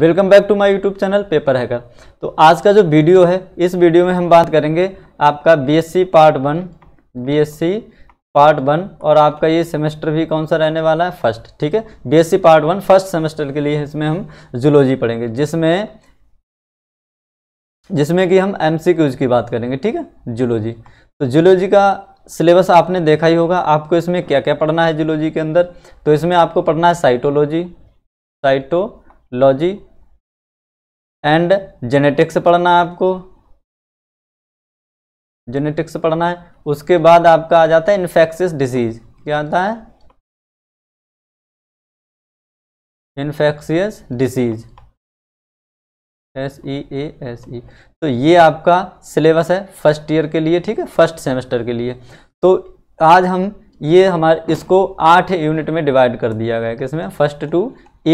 welcome back to my YouTube channel paper hacker तो आज का जो वीडियो है इस वीडियो में हम बात करेंगे आपका BSc part one BSc part one और आपका ये सेमेस्टर भी कौन सा रहने वाला है फर्स्ट ठीक है BSc part one first semester के लिए इसमें हम जुलॉजी पढ़ेंगे जिसमें जिसमें कि हम एम की बात करेंगे ठीक है जुलॉजी तो जूलॉजी का सिलेबस आपने देखा ही होगा आपको इसमें क्या क्या पढ़ना है जूलॉजी के अंदर तो इसमें आपको पढ़ना है साइटोलॉजी साइटोलॉजी एंड जेनेटिक्स पढ़ना है आपको जेनेटिक्स पढ़ना है उसके बाद आपका आ जाता है इन्फेक्शियस डिजीज क्या आता है infectious disease S E A S E तो ये आपका सिलेबस है फर्स्ट ईयर के लिए ठीक है फर्स्ट सेमेस्टर के लिए तो आज हम ये हमारे इसको आठ यूनिट में डिवाइड कर दिया गया है किसमें फर्स्ट टू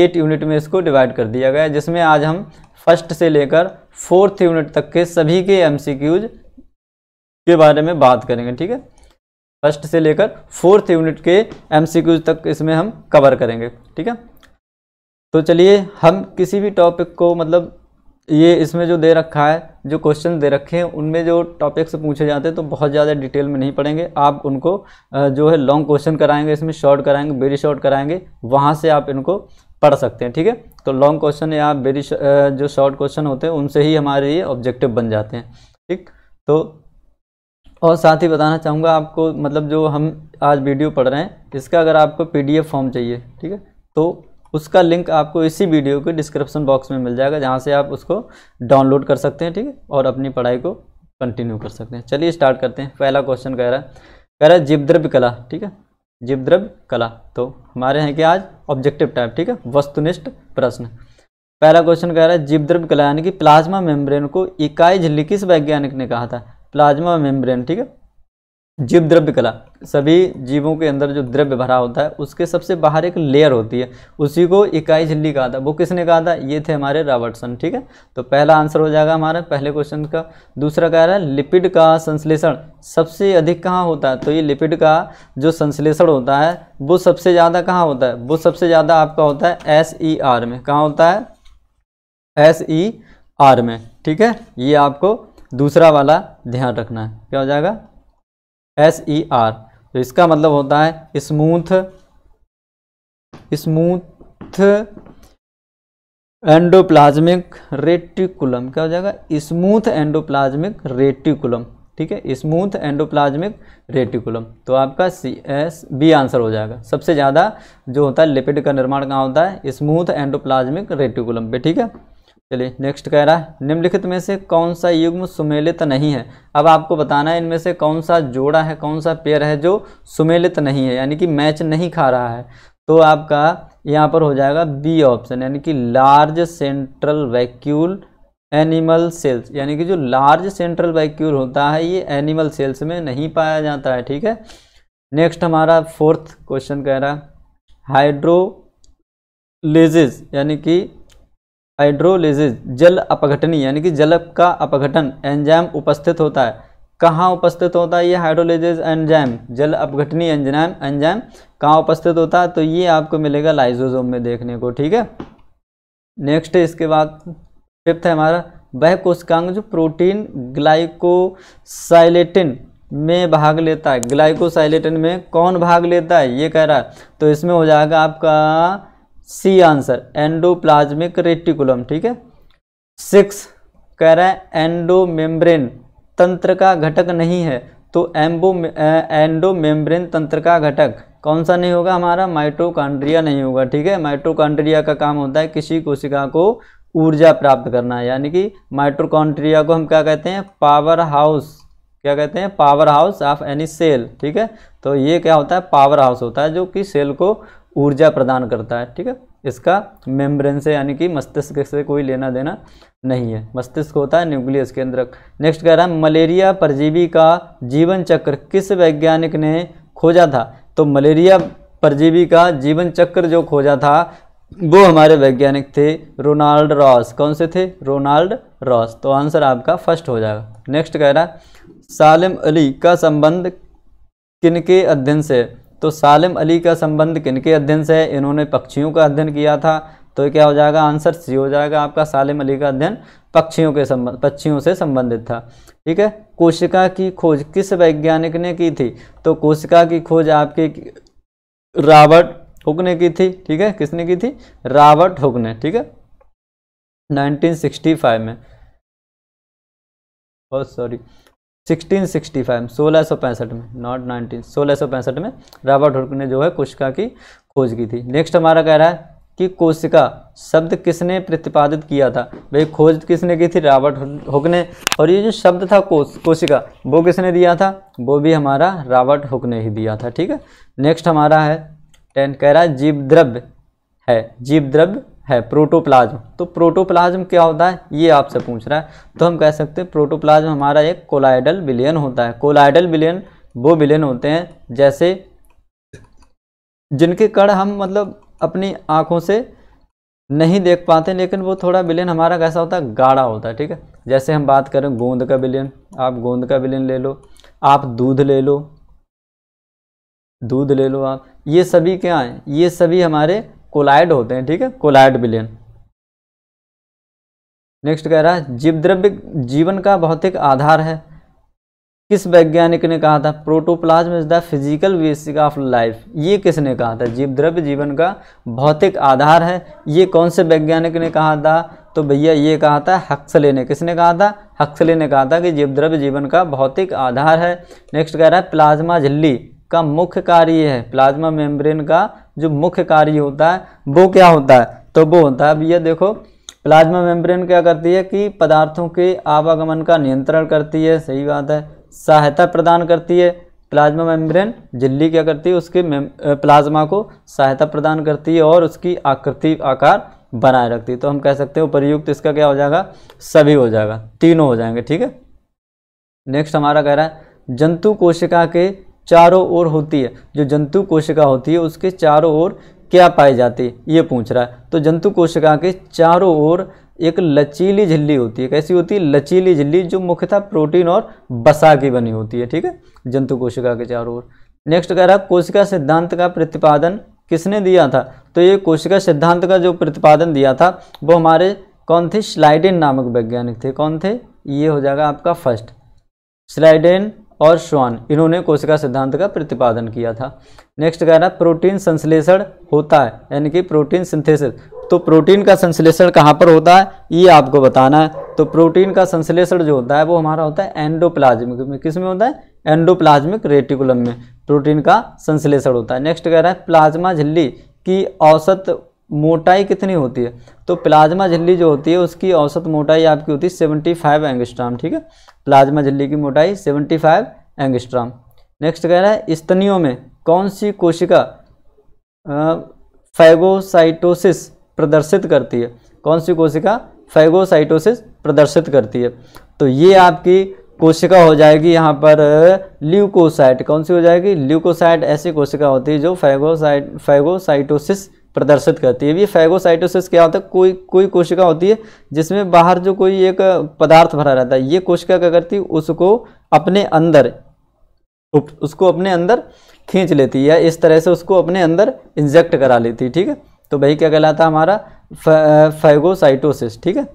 एट यूनिट में इसको डिवाइड कर दिया गया है जिसमें आज हम फर्स्ट से लेकर फोर्थ यूनिट तक के सभी के एम के बारे में बात करेंगे ठीक है फर्स्ट से लेकर फोर्थ यूनिट के एम तक इसमें हम कवर करेंगे ठीक है तो चलिए हम किसी भी टॉपिक को मतलब ये इसमें जो दे रखा है जो क्वेश्चन दे रखे हैं उनमें जो टॉपिक से पूछे जाते हैं तो बहुत ज़्यादा डिटेल में नहीं पढ़ेंगे आप उनको जो है लॉन्ग क्वेश्चन कराएंगे इसमें शॉर्ट कराएंगे वेरी शॉर्ट कराएंगे वहाँ से आप इनको पढ़ सकते हैं ठीक है तो लॉन्ग क्वेश्चन या वेरी जो शॉर्ट क्वेश्चन होते हैं उनसे ही हमारे ये ऑब्जेक्टिव बन जाते हैं ठीक तो और साथ ही बताना चाहूँगा आपको मतलब जो हम आज वीडियो पढ़ रहे हैं इसका अगर आपको पीडीएफ फॉर्म चाहिए ठीक है तो उसका लिंक आपको इसी वीडियो के डिस्क्रिप्शन बॉक्स में मिल जाएगा जहाँ से आप उसको डाउनलोड कर सकते हैं ठीक है और अपनी पढ़ाई को कंटिन्यू कर सकते हैं चलिए स्टार्ट करते हैं पहला क्वेश्चन कह रहा है कह रहा है जीवद्रव्य कला ठीक है जीव द्रव्य कला तो हमारे हैं कि आज ऑब्जेक्टिव टाइप ठीक है वस्तुनिष्ठ प्रश्न पहला क्वेश्चन कह रहा है जीव द्रव्य कला यानी कि प्लाज्मा मेम्ब्रेन को इकाई झिल्ली किस वैज्ञानिक ने कहा था प्लाज्मा मेम्ब्रेन ठीक है जीव द्रव्य कला सभी जीवों के अंदर जो द्रव्य भरा होता है उसके सबसे बाहर एक लेयर होती है उसी को इकाई झिल्ली कहा था वो किसने कहा था ये थे हमारे रॉबर्टसन ठीक है तो पहला आंसर हो जाएगा हमारा पहले क्वेश्चन का दूसरा कह रहा है लिपिड का संश्लेषण सबसे अधिक कहाँ होता है तो ये लिपिड का जो संश्लेषण होता है वो सबसे ज़्यादा कहाँ होता है वो सबसे ज़्यादा आपका होता है एस ई आर में कहाँ होता है एस ई आर में ठीक है ये आपको दूसरा वाला ध्यान रखना है क्या हो जाएगा एस ई आर तो इसका मतलब होता है स्मूथ स्मूथ एंडोप्लाज्मिक रेटिकुलम क्या हो जाएगा स्मूथ एंडोप्लाज्मिक रेटिकुलम ठीक है स्मूथ एंडोप्लाज्मिक रेटिकुलम तो आपका सी एस बी आंसर हो जाएगा सबसे ज़्यादा जो होता है लिपिड का निर्माण कहाँ होता है स्मूथ एंडोप्लाज्मिक रेटिकुलम पे ठीक है चलिए नेक्स्ट कह रहा है निम्नलिखित में से कौन सा युग्म सुमेलित नहीं है अब आपको बताना है इनमें से कौन सा जोड़ा है कौन सा पेयर है जो सुमेलित नहीं है यानी कि मैच नहीं खा रहा है तो आपका यहाँ पर हो जाएगा बी ऑप्शन यानी कि large central vacuole animal cells यानी कि जो लार्ज सेंट्रल वैक्यूल होता है ये एनिमल सेल्स में नहीं पाया जाता है ठीक है नेक्स्ट हमारा फोर्थ क्वेश्चन कह रहा है हाइड्रोलेजेस यानी कि हाइड्रोलिजिज जल अपघटनी यानी कि जल का अपघटन एंजाइम उपस्थित होता है कहाँ उपस्थित होता है ये हाइड्रोलिजिज एंजाइम जल अपघटनी एंजाइम एंजाइम कहाँ उपस्थित होता है तो ये आपको मिलेगा लाइजोजोम में देखने को ठीक है नेक्स्ट इसके बाद फिफ्थ है हमारा वह कोशिकांग जो प्रोटीन ग्लाइकोसाइलेटिन में भाग लेता है ग्लाइकोसाइलेटिन में कौन भाग लेता है ये कह रहा है तो इसमें हो जाएगा आपका सी आंसर एंडोप्लाज्मिक रेटिकुलम ठीक है सिक्स कह रहा है एंडोमेम्ब्रेन तंत्र का घटक नहीं है तो एम्बो एंडोमेम्ब्रेन तंत्र का घटक कौन सा नहीं होगा हमारा माइटोकांड्रिया नहीं होगा ठीक है माइटोकांड्रिया का काम होता है किसी कोशिका को ऊर्जा प्राप्त करना यानी कि माइटोकांड्रिया को हम क्या कहते हैं पावर हाउस क्या कहते हैं power house of any cell ठीक है तो ये क्या होता है पावर हाउस होता है जो कि सेल को ऊर्जा प्रदान करता है ठीक है इसका मेम्ब्रेन से यानी कि मस्तिष्क से कोई लेना देना नहीं है मस्तिष्क होता है न्यूक्लियस के अंदर नेक्स्ट कह रहा है मलेरिया परजीवी का जीवन चक्र किस वैज्ञानिक ने खोजा था तो मलेरिया परजीवी का जीवन चक्र जो खोजा था वो हमारे वैज्ञानिक थे रोनाल्ड रॉस कौन से थे रोनाल्ड रॉस तो आंसर आपका फर्स्ट हो जाएगा नेक्स्ट कह रहा है सालिम अली का संबंध किनके अध्ययन से तो सालिम अली का संबंध किनके अध्ययन से है इन्होंने पक्षियों का अध्ययन किया था तो क्या हो जाएगा आंसर सी हो जाएगा आपका सालिम अली का अध्ययन पक्षियों के संबंध पक्षियों से संबंधित था ठीक है कोशिका की खोज किस वैज्ञानिक ने की थी तो कोशिका की खोज आपके रॉबर्ट हुक ने की थी ठीक है किसने की थी रॉबर्ट हुक ने ठीक है 1965 में बहुत सॉरी सिक्सटीन सिक्सटी फाइव सोलह सौ पैंसठ में नॉट नाइनटीन सोलह सौ पैंसठ में रॉबर्ट हुक ने जो है कोशिका की खोज की थी नेक्स्ट हमारा कह रहा है कि कोशिका शब्द किसने प्रतिपादित किया था भाई खोज किसने की थी रॉबर्ट हुक ने और ये जो शब्द था कोशिका वो किसने दिया था वो भी हमारा रॉबर्ट हुक ने ही दिया था ठीक है नेक्स्ट हमारा है टेन कह रहा है जीव द्रव्य है जीव द्रव्य है प्रोटोप्लाज्म तो प्रोटोप्लाज्म क्या होता है ये आपसे पूछ रहा है तो हम कह सकते हैं प्रोटोप्लाज्म हमारा एक कोलाइडल विलियन होता है कोलाइडल विलियन वो विलियन होते हैं जैसे जिनके कण हम मतलब अपनी आँखों से नहीं देख पाते लेकिन वो थोड़ा विलियन हमारा कैसा होता है गाढ़ा होता है ठीक है जैसे हम बात करें गोंद का विलियन आप गोंद का विलियन ले लो आप दूध ले लो दूध ले लो आप ये सभी क्या हैं ये सभी हमारे कोलाइड होते हैं ठीक है कोलाइड विलयन नेक्स्ट कह रहा है जीव द्रव्य जीवन का भौतिक आधार है किस वैज्ञानिक ने कहा था protoplasm is the physical basic of life ये किसने कहा था जीव द्रव्य जीवन का भौतिक आधार है ये कौन से वैज्ञानिक ने कहा था तो भैया ये कहा था हक्सले ने किसने कहा था हक्सले ने कहा था कि जीवद्रव्य जीवन का भौतिक आधार है नेक्स्ट कह रहा है प्लाज्मा झिल्ली का मुख्य कार्य है प्लाज्मा मेम्ब्रेन का जो मुख्य कार्य होता है वो क्या होता है तो वो होता है अब ये देखो प्लाज्मा मेम्ब्रेन क्या करती है कि पदार्थों के आवागमन का नियंत्रण करती है सही बात है सहायता प्रदान करती है प्लाज्मा मेम्ब्रेन झिल्ली क्या करती है उसके प्लाज्मा को सहायता प्रदान करती है और उसकी आकृति आकार बनाए रखती है तो हम कह सकते हैं उपरयुक्त इसका क्या हो जाएगा सभी हो जाएगा तीनों हो जाएंगे ठीक है नेक्स्ट हमारा कह रहा है जंतु कोशिका के चारों ओर होती है जो जंतु कोशिका होती है उसके चारों ओर क्या पाई जाती है ये पूछ रहा है तो जंतु कोशिका के चारों ओर एक लचीली झिल्ली होती है कैसी होती है लचीली झिल्ली जो मुख्यतः प्रोटीन और बसा की बनी होती है ठीक है जंतु कोशिका के चारों ओर नेक्स्ट कह रहा है कोशिका सिद्धांत का प्रतिपादन किसने दिया था तो ये कोशिका सिद्धांत का जो प्रतिपादन दिया था वो हमारे कौन थे स्लाइडेन नामक वैज्ञानिक थे कौन थे ये हो जाएगा आपका फर्स्ट स्लाइडेन और श्वान इन्होंने कोशिका सिद्धांत का प्रतिपादन किया था नेक्स्ट कह रहा है प्रोटीन संश्लेषण होता है यानी कि प्रोटीन सिंथेसिस तो प्रोटीन का संश्लेषण कहाँ पर होता है ये आपको बताना है तो प्रोटीन का संश्लेषण जो होता है वो हमारा होता है एंडोप्लाज्मिक में किस में होता है एंडोप्लाज्मिक रेटिकुलम में प्रोटीन का संश्लेषण होता है नेक्स्ट कह रहा है प्लाज्मा झिल्ली की औसत मोटाई कितनी होती है तो प्लाज्मा झिल्ली जो होती है उसकी औसत मोटाई आपकी होती है सेवेंटी फाइव एंगस्ट्राम ठीक है प्लाज्मा झिल्ली की मोटाई सेवेंटी फाइव एंगस्ट्राम नेक्स्ट कह रहा है स्तनियों में कौन सी कोशिका फैगोसाइटोसिस प्रदर्शित करती है कौन सी कोशिका फैगोसाइटोसिस प्रदर्शित करती है तो ये आपकी कोशिका हो जाएगी यहाँ पर ल्यूकोसाइट कौन सी हो जाएगी ल्यूकोसाइट ऐसी कोशिका होती है जो फैगोसाइट फैगोसाइटोसिस प्रदर्शित करती है ये फैगोसाइटोसिस क्या होता है कोई कोई कोशिका होती है जिसमें बाहर जो कोई एक पदार्थ भरा रहता है ये कोशिका क्या करती है उसको अपने अंदर उसको अपने अंदर खींच लेती है या इस तरह से उसको अपने अंदर इंजेक्ट करा लेती है ठीक है तो भाई क्या कहलाता है हमारा फैगोसाइटोसिस ठीक है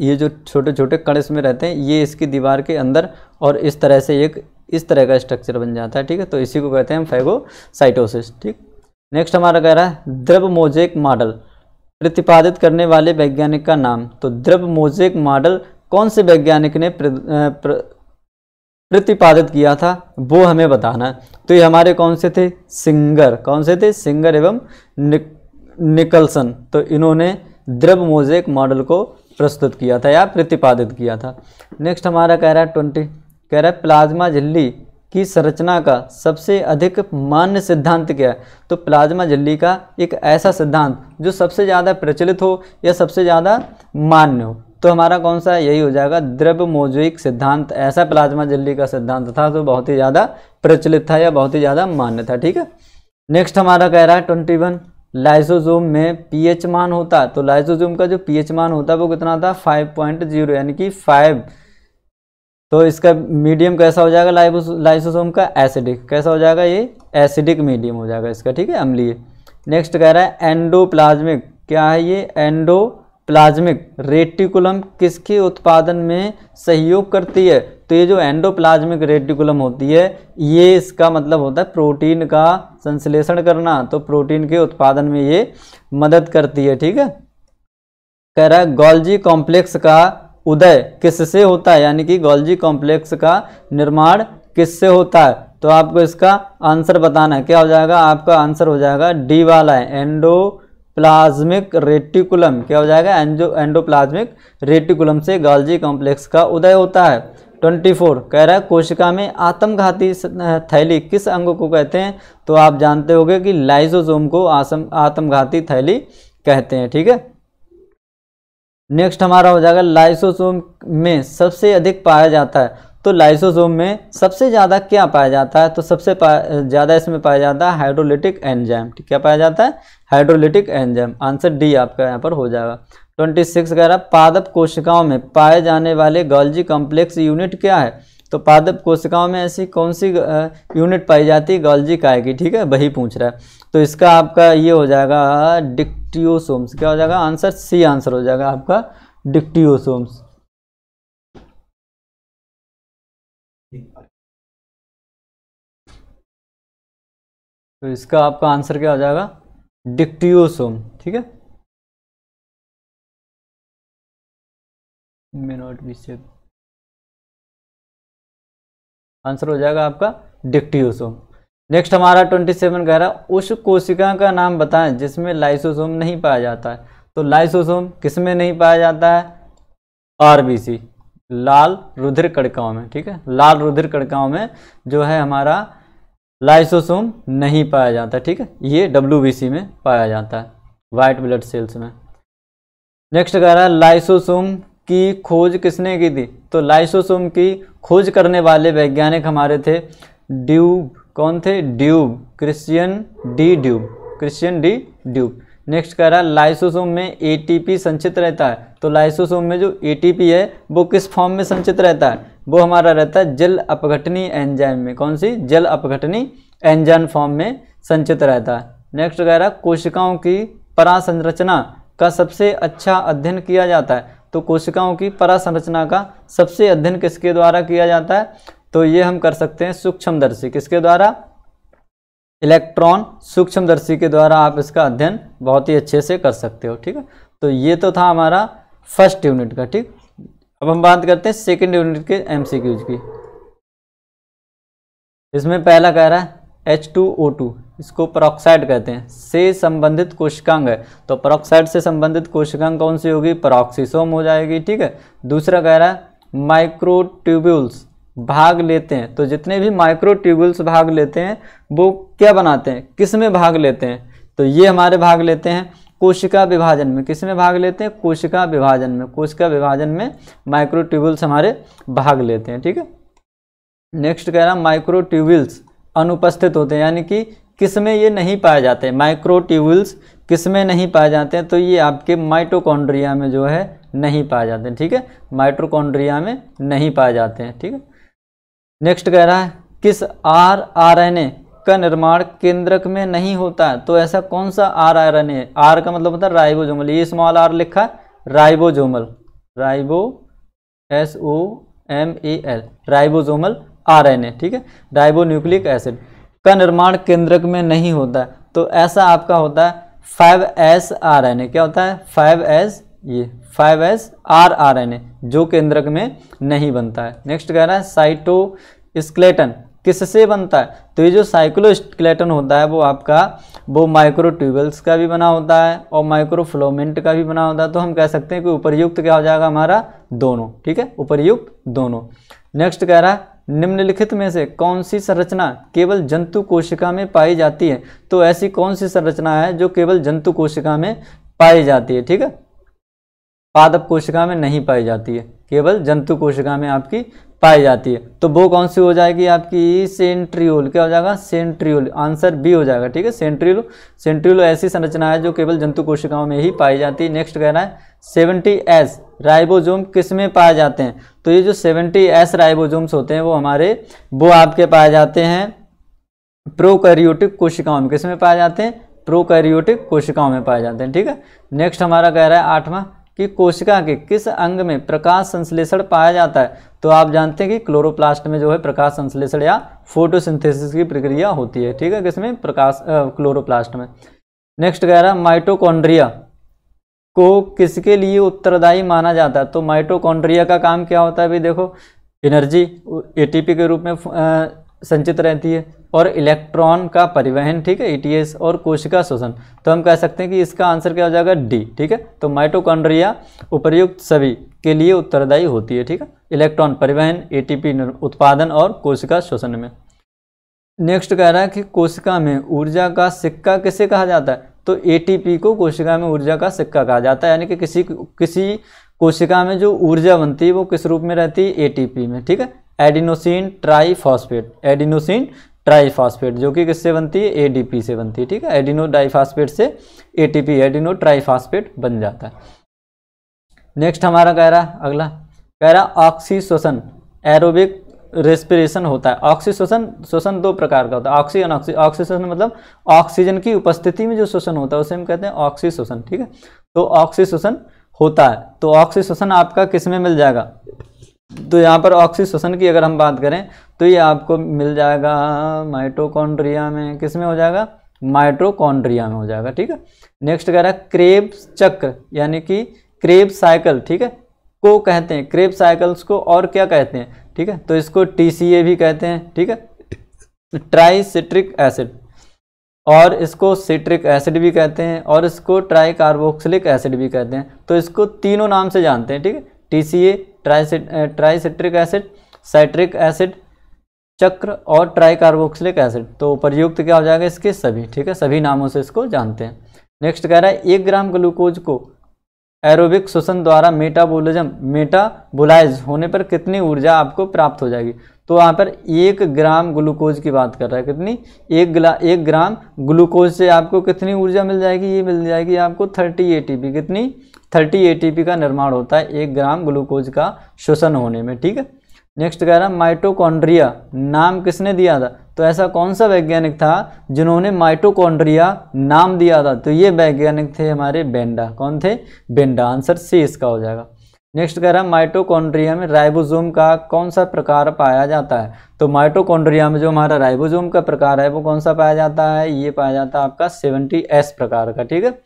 ये जो छोटे छोटे कण इसमें रहते हैं ये इसकी दीवार के अंदर और इस तरह से एक इस तरह का स्ट्रक्चर बन जाता है ठीक है तो इसी को कहते हैं हम फैगोसाइटोसिस ठीक नेक्स्ट हमारा कह रहा है द्रव मोजेक मॉडल प्रतिपादित करने वाले वैज्ञानिक का नाम तो द्रव मोजेक मॉडल कौन से वैज्ञानिक ने प्र, प्र, प्रतिपादित किया था वो हमें बताना है तो ये हमारे कौन से थे सिंगर कौन से थे सिंगर एवं निक, निकलसन तो इन्होंने द्रव मोजेक मॉडल को प्रस्तुत किया था या प्रतिपादित किया था नेक्स्ट हमारा कह रहा है ट्वेंटी कह रहा है प्लाज्मा झिल्ली की संरचना का सबसे अधिक मान्य सिद्धांत क्या है तो प्लाज्मा झिल्ली का एक ऐसा सिद्धांत जो सबसे ज़्यादा प्रचलित हो या सबसे ज़्यादा मान्य हो तो हमारा कौन सा यही हो जाएगा द्रव्य मोजोइक सिद्धांत ऐसा प्लाज्मा झिल्ली का सिद्धांत था जो बहुत ही ज़्यादा प्रचलित था या बहुत ही ज़्यादा मान्य था ठीक है नेक्स्ट हमारा कह रहा है ट्वेंटी वन लाइसोजोम में पीएच मान होता तो लाइसोजोम का जो पीएच मान होता है वो कितना था 5.0 यानी कि तो इसका मीडियम कैसा हो जाएगा लाइसोसोम का एसिडिक कैसा हो जाएगा ये एसिडिक मीडियम हो जाएगा इसका ठीक है अम्लीय नेक्स्ट कह रहा है एंडोप्लाज्मिक क्या है ये एंडोप्लाज्मिक रेटिकुलम किसके उत्पादन में सहयोग करती है तो ये जो एंडोप्लाज्मिक रेटिकुलम होती है ये इसका मतलब होता है प्रोटीन का संश्लेषण करना तो प्रोटीन के उत्पादन में ये मदद करती है ठीक है कह रहा है गोल्जी कॉम्प्लेक्स का उदय किससे होता है यानी कि गोल्जी कॉम्प्लेक्स का निर्माण किससे होता है तो आपको इसका आंसर बताना है क्या हो जाएगा आपका आंसर हो जाएगा डी वाला है एंडो प्लाज्मिक रेटिकुलम क्या हो जाएगा एंजो एंडोप्लाज्मिक रेटिकुलम से गोल्जी कॉम्प्लेक्स का उदय होता है 24 कह रहा है कोशिका में आत्मघाती थैली किस अंग को कहते हैं तो आप जानते होंगे कि लाइजोजोम को आसम आत्मघाती थैली कहते हैं ठीक है नेक्स्ट हमारा हो जाएगा लाइसोसोम में सबसे अधिक पाया जाता है तो लाइसोसोम में सबसे ज़्यादा क्या पाया जाता है तो सबसे ज़्यादा इसमें पाया जाता है हाइड्रोलिटिक एंजाइम क्या पाया जाता है हाइड्रोलिटिक एंजाइम आंसर डी आपका यहाँ पर हो जाएगा ट्वेंटी सिक्स कह रहा पादप कोशिकाओं में पाए जाने वाले गॉल्जी कॉम्प्लेक्स यूनिट क्या है तो पादप कोशिकाओं में ऐसी कौन सी यूनिट पाई जाती है गॉल्जी काय की ठीक है वही पूछ रहा है तो इसका आपका ये हो जाएगा डिक डिक्टियोसोम्स क्या हो जाएगा आंसर सी आंसर हो जाएगा आपका डिक्टियोसोम्स तो इसका आपका आंसर क्या हो जाएगा डिक्टियोसोम ठीक है may not be safe answer हो जाएगा आपका डिक्टियोसोम नेक्स्ट हमारा ट्वेंटी सेवन कह रहा उस कोशिका का नाम बताएं जिसमें लाइसोसोम नहीं पाया जाता है तो लाइसोसोम किस में नहीं पाया जाता है आरबीसी लाल रुधिर कड़काओं में ठीक है लाल रुधिर कड़काओं में जो है हमारा लाइसोसोम नहीं पाया जाता ठीक है ये डब्ल्यू में पाया जाता है वाइट ब्लड सेल्स में नेक्स्ट कह रहा है लाइसोसोम की खोज किसने की थी तो लाइसोसोम की खोज करने वाले वैज्ञानिक हमारे थे ड्यूब कौन थे dupe Christian D dupe Christian D dupe next कह रहा है लाइसोसोम में एटीपी संचित रहता है तो लाइसोसोम में जो एटीपी है वो किस फॉर्म में संचित रहता है वो हमारा रहता है जल अपघटनी एंजाइम में कौन सी जल अपघटनी एंजाइम फॉर्म में संचित रहता है नेक्स्ट कह रहा है कोशिकाओं की परासंरचना का सबसे अच्छा अध्ययन किया जाता है तो कोशिकाओं की परासंरचना का सबसे अध्ययन किसके द्वारा किया जाता है तो ये हम कर सकते हैं सूक्ष्मदर्शी किसके द्वारा इलेक्ट्रॉन सूक्ष्मदर्शी के द्वारा आप इसका अध्ययन बहुत ही अच्छे से कर सकते हो ठीक है तो ये तो था हमारा फर्स्ट यूनिट का ठीक अब हम बात करते हैं सेकेंड यूनिट के एम की इसमें पहला कह रहा है H2O2 इसको परोक्साइड कहते हैं से संबंधित कोशिकांग है तो परोक्साइड से संबंधित कोशिकांग कौन सी होगी परोक्सीसोम हो जाएगी ठीक है दूसरा कह रहा है माइक्रोट्यूब्यूल्स भाग लेते हैं तो जितने भी माइक्रो ट्यूबुल्स भाग लेते हैं वो क्या बनाते हैं किस में भाग लेते हैं तो ये हमारे भाग लेते हैं कोशिका विभाजन में किस में भाग लेते हैं कोशिका विभाजन में कोशिका विभाजन में माइक्रोट्यूबल्स हमारे भाग लेते हैं ठीक है नेक्स्ट कह रहा माइक्रोट्यूबल्स अनुपस्थित होते हैं यानी कि किस में ये नहीं पाए जाते माइक्रोट्यूबल्स किस में नहीं पाए जाते हैं तो ये आपके माइटोकॉन्ड्रिया में जो है नहीं पाए जाते ठीक है माइटोकॉन्ड्रिया में नहीं पाए जाते हैं ठीक है नेक्स्ट कह रहा है किस आर आर एन ए का निर्माण केंद्रक में नहीं होता है तो ऐसा कौन सा R R N A R का मतलब होता है राइबोजोमल ये स्मॉल आर लिखा ribosomal ribo S O M A L ribosomal R N A ठीक है राइबो न्यूक्लिक एसिड का निर्माण केंद्रक में नहीं होता तो ऐसा आपका होता है five S R N A क्या होता है फाइव एस ये five S R R N A जो केंद्रक में नहीं बनता है नेक्स्ट कह रहा है साइटो स्क्लेटन किससे बनता है तो ये जो साइक्लोस्क्लेटन होता है वो आपका वो माइक्रोट्यूबल्स का भी बना होता है और माइक्रोफ्लोमेंट का भी बना होता है तो हम कह सकते हैं कि उपरयुक्त क्या हो जाएगा हमारा दोनों ठीक है उपरयुक्त दोनों नेक्स्ट कह रहा है निम्नलिखित में से कौन सी संरचना केवल जंतु कोशिका में पाई जाती है तो ऐसी कौन सी संरचना है जो केवल जंतु कोशिका में पाई जाती है ठीक है पादप कोशिका में नहीं पाई जाती है केवल जंतु कोशिका में आपकी पाई जाती है तो वो कौन सी हो जाएगी आपकी सेंट्रियोल क्या हो जाएगा सेंट्रियोल आंसर बी हो जाएगा ठीक है सेंट्रियोल सेंट्रियोल ऐसी संरचना है जो केवल जंतु कोशिकाओं में ही पाई जाती है नेक्स्ट कह रहा है सेवेंटी एस राइबोजोम किस में पाए जाते हैं तो ये जो सेवेंटी एस राइबोजोम्स होते हैं वो हमारे वो आपके पाए जाते हैं प्रोकैरियोटिक कोशिकाओं में किस में पाए जाते हैं प्रोकैरियोटिक कोशिकाओं में पाए जाते हैं ठीक है नेक्स्ट हमारा कह रहा है आठवां कि कोशिका के किस अंग में प्रकाश संश्लेषण पाया जाता है तो आप जानते हैं कि क्लोरोप्लास्ट में जो है प्रकाश संश्लेषण या फोटोसिंथेसिस की प्रक्रिया होती है ठीक है किसमें प्रकाश क्लोरोप्लास्ट में नेक्स्ट कह रहा है माइटोकॉन्ड्रिया को किसके लिए उत्तरदायी माना जाता है तो माइटोकॉन्ड्रिया का काम क्या होता है अभी देखो एनर्जी एटीपी के रूप में संचित रहती है और इलेक्ट्रॉन का परिवहन ठीक है ईटीएस e और कोशिका शोषण तो हम कह सकते हैं कि इसका आंसर क्या हो जाएगा डी ठीक है तो माइटोकॉन्ड्रिया उपर्युक्त सभी के लिए उत्तरदायी होती है ठीक है इलेक्ट्रॉन परिवहन एटीपी उत्पादन और कोशिका शोषण में नेक्स्ट कह रहा है कि कोशिका में ऊर्जा का सिक्का किसे कहा जाता है तो ए को कोशिका में ऊर्जा का सिक्का कहा जाता है यानी कि किसी किसी कोशिका में जो ऊर्जा बनती है वो किस रूप में रहती है ए में ठीक है एडिनोसिन ट्राईफॉस्फेट एडिनोसिन ट्राईफॉस्फेट जो कि किससे बनती है एडीपी से बनती है ठीक है एडिनो डाइफॉस्फेट से एटीपी एडिनो ट्राईफॉस्फेट बन जाता है नेक्स्ट हमारा कह रहा है अगला कह रहा ऑक्सी श्वसन एरोबिक रेस्पिरेशन होता है ऑक्सी श्वसन श्वसन दो प्रकार का होता है ऑक्सी अनऑक्सी ऑक्सी श्वसन मतलब ऑक्सीजन की उपस्थिति में जो श्वसन होता है उसे हम कहते हैं ऑक्सी श्वसन ठीक है तो ऑक्सी श्वसन होता है तो ऑक्सी श्वसन आपका किस में मिल जाएगा तो यहाँ पर ऑक्सी श्वसन की अगर हम बात करें तो ये आपको मिल जाएगा माइटोकॉन्ड्रिया में किस में हो जाएगा माइट्रोकॉन्ड्रिया में हो जाएगा ठीक है नेक्स्ट कह रहा है क्रेब चक्र यानी कि क्रेब साइकिल ठीक है को कहते हैं क्रेब साइकिल्स को और क्या कहते हैं ठीक है तो इसको टी भी कहते हैं ठीक है ट्राई सिट्रिक एसिड और इसको सिट्रिक एसिड भी कहते हैं और इसको ट्राई कार्बोक्सिलिक एसिड भी कहते हैं तो इसको तीनों नाम से जानते हैं ठीक है T tricit tricitric acid citric acid चक्र और ट्राइकार्बोक्सिलिक एसिड तो उपरयुक्त क्या हो जाएगा इसके सभी ठीक है सभी नामों से इसको जानते हैं नेक्स्ट कह रहा है एक ग्राम ग्लूकोज को एरोबिक श्वसन द्वारा मेटाबोलिज्म मेटाबोलाइज होने पर कितनी ऊर्जा आपको प्राप्त हो जाएगी तो यहाँ पर एक ग्राम ग्लूकोज की बात कर रहा है कितनी एक ग्ला एक ग्राम ग्लूकोज से आपको कितनी ऊर्जा मिल जाएगी ये मिल जाएगी आपको थर्टी ए कितनी थर्टी एटीपी का निर्माण होता है एक ग्राम ग्लूकोज का शोषण होने में ठीक है नेक्स्ट कह रहा माइटोकॉन्ड्रिया नाम किसने दिया था तो ऐसा कौन सा वैज्ञानिक था जिन्होंने माइटोकॉन्ड्रिया नाम दिया था तो ये वैज्ञानिक थे हमारे बेंडा कौन थे बेंडा आंसर सी इसका हो जाएगा नेक्स्ट कह रहा है माइटोकॉन्ड्रिया में राइबोसोम का कौन सा प्रकार पाया जाता है तो माइटोकॉन्ड्रिया में जो हमारा राइबोसोम का प्रकार है वो कौन सा पाया जाता है ये पाया जाता है आपका सेवेंटी एस प्रकार का ठीक है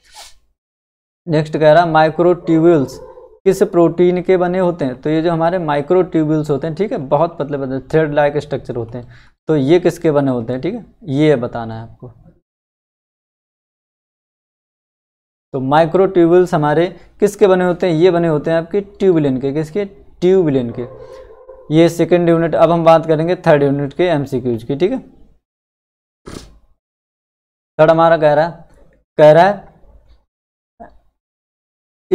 नेक्स्ट कह रहा है माइक्रोट्यूबल्स किस प्रोटीन के बने होते हैं तो ये जो हमारे माइक्रो माइक्रोट्यूबल्स होते हैं ठीक है बहुत पतले पतले थ्रेड लाइक स्ट्रक्चर होते हैं तो ये किसके बने होते हैं ठीक है ये बताना है आपको तो माइक्रो माइक्रोट्यूबल्स हमारे किसके बने होते हैं ये बने होते हैं आपके ट्यूबलिन के किसके ट्यूबलिन के ये सेकेंड यूनिट अब हम बात करेंगे थर्ड यूनिट के एम की ठीक है थर्ड हमारा कह रहा है कह रहा है